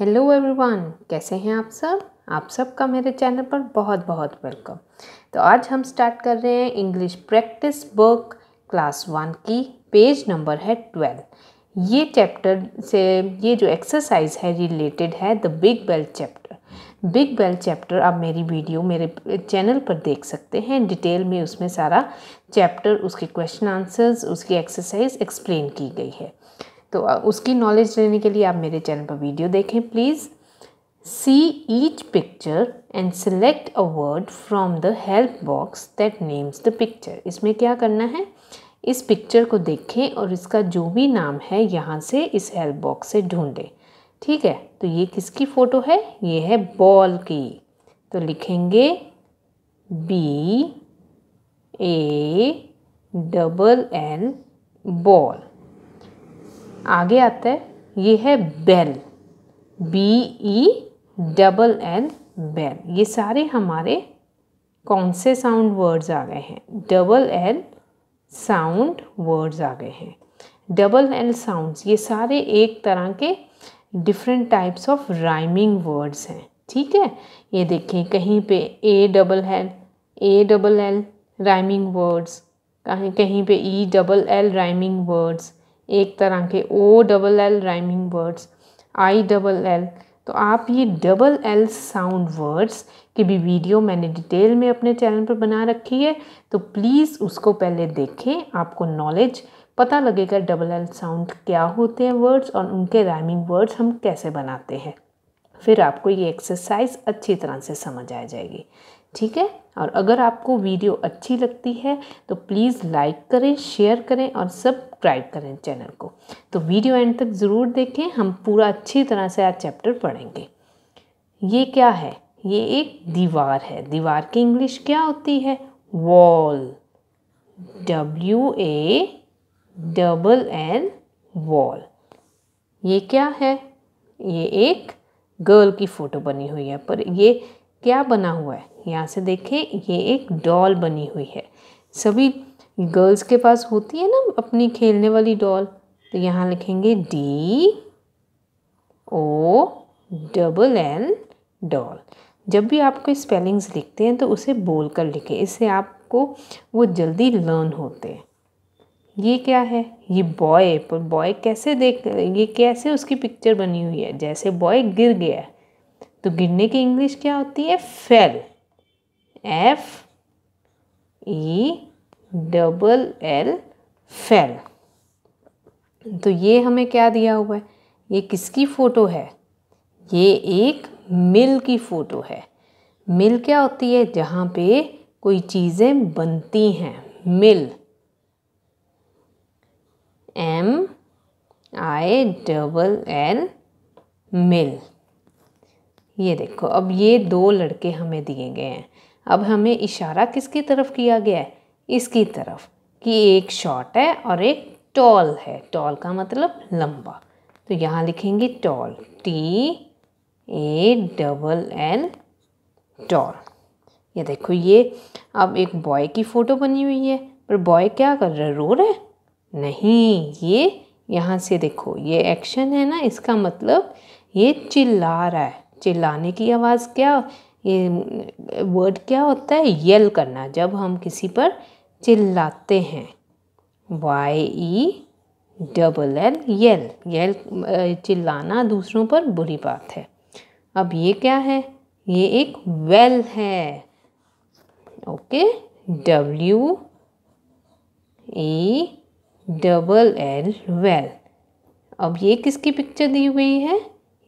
Hello everyone कैसे हैं आप सब आप सबका मेरे चैनल पर बहुत बहुत वेलकम तो आज हम स्टार्ट कर रहे हैं English practice book class one की पेज नंबर है ट्वेल्व ये चैप्टर से ये जो एक्सरसाइज है रिलेटेड है the big bell chapter big bell chapter आप मेरी वीडियो मेरे चैनल पर देख सकते हैं डिटेल में उसमें सारा चैप्टर उसके क्वेश्चन आंसर्स उसकी एक्सरसाइज एक्सप्लेन की गई है तो उसकी नॉलेज लेने के लिए आप मेरे चैनल पर वीडियो देखें please see each picture and select a word from the help box that names the picture इसमें क्या करना है इस पिक्चर को देखें और इसका जो भी नाम है यहाँ से इस हेल्प बॉक्स से ढूंढें ठीक है तो ये किसकी फ़ोटो है ये है बॉल की तो लिखेंगे B A double L ball आगे आता है ये है bell e B E double L bell ये सारे हमारे कौन से साउंड वर्ड्स आ गए हैं डबल एल साउंड वर्ड्स आ गए हैं डबल एल साउंड्स ये सारे एक तरह के different types of rhyming words हैं ठीक है ये देखिए कहीं पे A double L A double L rhyming words कहीं कहीं पे E double L rhyming words एक तरह के O double L rhyming words I double L तो आप ये डबल एल साउंड वर्ड्स की भी वीडियो मैंने डिटेल में अपने चैनल पर बना रखी है तो प्लीज़ उसको पहले देखें आपको नॉलेज पता लगेगा डबल एल साउंड क्या होते हैं वर्ड्स और उनके राइमिंग वर्ड्स हम कैसे बनाते हैं फिर आपको ये एक्सरसाइज अच्छी तरह से समझ आ जाएगी ठीक है और अगर आपको वीडियो अच्छी लगती है तो प्लीज़ लाइक करें शेयर करें और सब्सक्राइब करें चैनल को तो वीडियो एंड तक ज़रूर देखें हम पूरा अच्छी तरह से आज चैप्टर पढ़ेंगे ये क्या है ये एक दीवार है दीवार की इंग्लिश क्या होती है wall W A double N wall ये क्या है ये एक गर्ल की फ़ोटो बनी हुई है पर ये क्या बना हुआ है यहाँ से देखें ये एक डॉल बनी हुई है सभी गर्ल्स के पास होती है ना अपनी खेलने वाली डॉल तो यहाँ लिखेंगे D O double L doll जब भी आप कोई स्पेलिंग्स लिखते हैं तो उसे बोल कर लिखें इससे आपको वो जल्दी लर्न होते हैं ये क्या है ये बॉय पर बॉय कैसे देख ये कैसे उसकी पिक्चर बनी हुई है जैसे बॉय गिर गया है तो गिरने की इंग्लिश क्या होती है fell F E double L fell तो ये हमें क्या दिया हुआ है ये किसकी फ़ोटो है ये एक मिल की फ़ोटो है मिल क्या होती है जहाँ पे कोई चीज़ें बनती हैं mill M I double L mill ये देखो अब ये दो लड़के हमें दिए गए हैं अब हमें इशारा किसकी तरफ किया गया है इसकी तरफ कि एक शॉर्ट है और एक टॉल है टॉल का मतलब लंबा तो यहाँ लिखेंगे tall T A double L tall ये देखो ये अब एक बॉय की फ़ोटो बनी हुई है पर बॉय क्या कर रहा है रो रहा है नहीं ये यहाँ से देखो ये एक्शन है ना इसका मतलब ये चिल्ला रहा है चिल्लाने की आवाज़ क्या ये वर्ड क्या होता है यल करना जब हम किसी पर चिल्लाते हैं Y E double L yell yell चिल्लाना दूसरों पर बुरी बात है अब ये क्या है ये एक वेल है okay W E double L well अब ये किसकी पिक्चर दी हुई है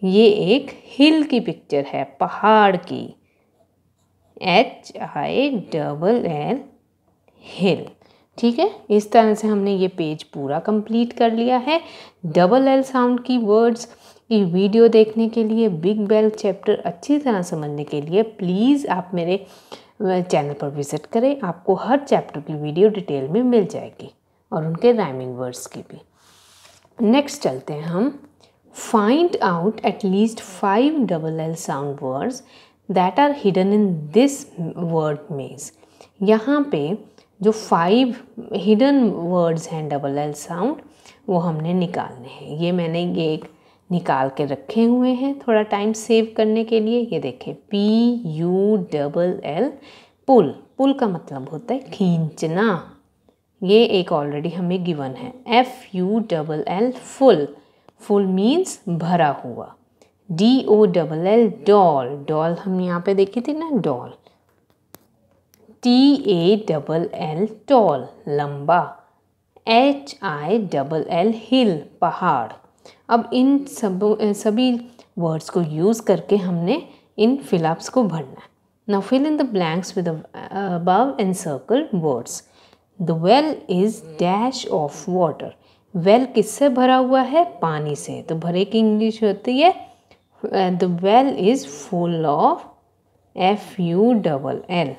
ये एक हिल की पिक्चर है पहाड़ की H I double L hill ठीक है इस तरह से हमने ये पेज पूरा कंप्लीट कर लिया है डबल एल साउंड की वर्ड्स की वीडियो देखने के लिए बिग बेल चैप्टर अच्छी तरह समझने के लिए प्लीज़ आप मेरे चैनल पर विज़िट करें आपको हर चैप्टर की वीडियो डिटेल में मिल जाएगी और उनके राइमिंग वर्ड्स की भी नेक्स्ट चलते हैं हम find out at least five double L sound words that are hidden in this word maze. यहाँ पे जो फाइव हिडन वर्ड्स हैं डबल एल साउंड वो हमने निकालने हैं ये मैंने ये एक निकाल के रखे हुए हैं थोड़ा टाइम सेव करने के लिए ये देखें P U double L pull pull का मतलब होता है खींचना ये एक ऑलरेडी हमें गिवन है F U double L full full means भरा हुआ D O double L doll doll हम यहाँ पे देखी थी ना doll T A double L tall लंबा H I double L hill पहाड़ अब इन सब सभी वर्ड्स को यूज़ करके हमने इन फिलअप्स को भरना है ना fill in the blanks with above and circle words the well is dash of water well किससे भरा हुआ है पानी से तो भरे की इंग्लिश होती है the well is full of F U double L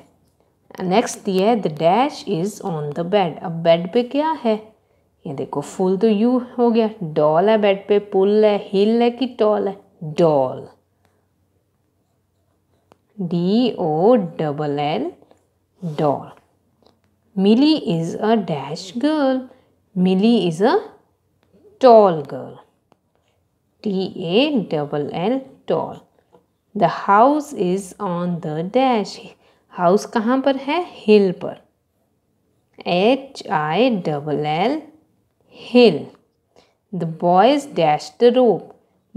next ये the dash is on the bed अब बेड पे क्या है ये देखो फुल तो यू हो गया डॉल है बेड पे पुल है हिल है कि टॉल है doll D O double L doll Millie is a dash girl Millie is a tall girl. T A double L tall. The house is on the dash. House कहाँ पर है Hill पर H I double L hill. The boys dash the rope.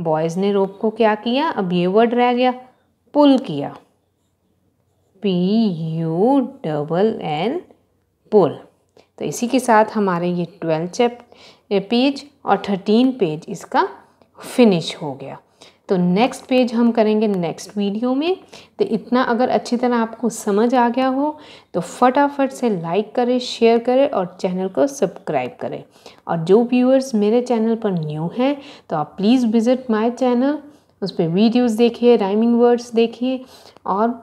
Boys ने rope को क्या किया अब ये word रह गया Pull किया P U double L pull. तो इसी के साथ हमारे ये ट्वेल्व चैप पेज और थर्टीन पेज इसका फिनिश हो गया तो नेक्स्ट पेज हम करेंगे नेक्स्ट वीडियो में तो इतना अगर अच्छी तरह आपको समझ आ गया हो तो फटाफट से लाइक करें शेयर करें और चैनल को सब्सक्राइब करें और जो व्यूअर्स मेरे चैनल पर न्यू हैं तो आप प्लीज़ विज़िट माय चैनल उस पर वीडियोज़ देखिए राइमिंग वर्ड्स देखिए और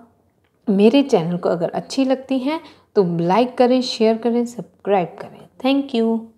मेरे चैनल को अगर अच्छी लगती हैं तो लाइक करें शेयर करें सब्सक्राइब करें थैंक यू